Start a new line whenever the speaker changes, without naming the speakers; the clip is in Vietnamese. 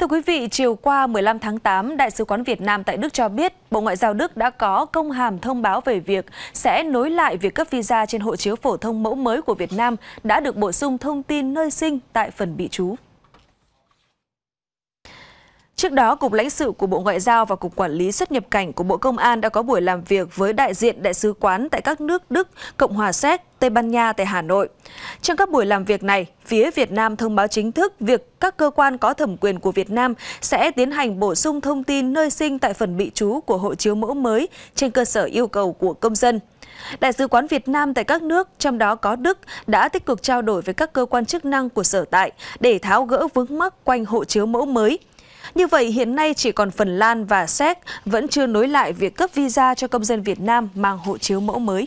Thưa quý vị, chiều qua 15 tháng 8, Đại sứ quán Việt Nam tại Đức cho biết Bộ Ngoại giao Đức đã có công hàm thông báo về việc sẽ nối lại việc cấp visa trên hộ chiếu phổ thông mẫu mới của Việt Nam đã được bổ sung thông tin nơi sinh tại phần bị chú. Trước đó, Cục lãnh sự của Bộ Ngoại giao và Cục Quản lý xuất nhập cảnh của Bộ Công an đã có buổi làm việc với đại diện đại sứ quán tại các nước Đức, Cộng hòa Séc, Tây Ban Nha tại Hà Nội. Trong các buổi làm việc này, phía Việt Nam thông báo chính thức việc các cơ quan có thẩm quyền của Việt Nam sẽ tiến hành bổ sung thông tin nơi sinh tại phần bị trú của hộ chiếu mẫu mới trên cơ sở yêu cầu của công dân. Đại sứ quán Việt Nam tại các nước, trong đó có Đức, đã tích cực trao đổi với các cơ quan chức năng của sở tại để tháo gỡ vướng mắc quanh hộ chiếu mẫu mới như vậy, hiện nay chỉ còn Phần Lan và Séc vẫn chưa nối lại việc cấp visa cho công dân Việt Nam mang hộ chiếu mẫu mới.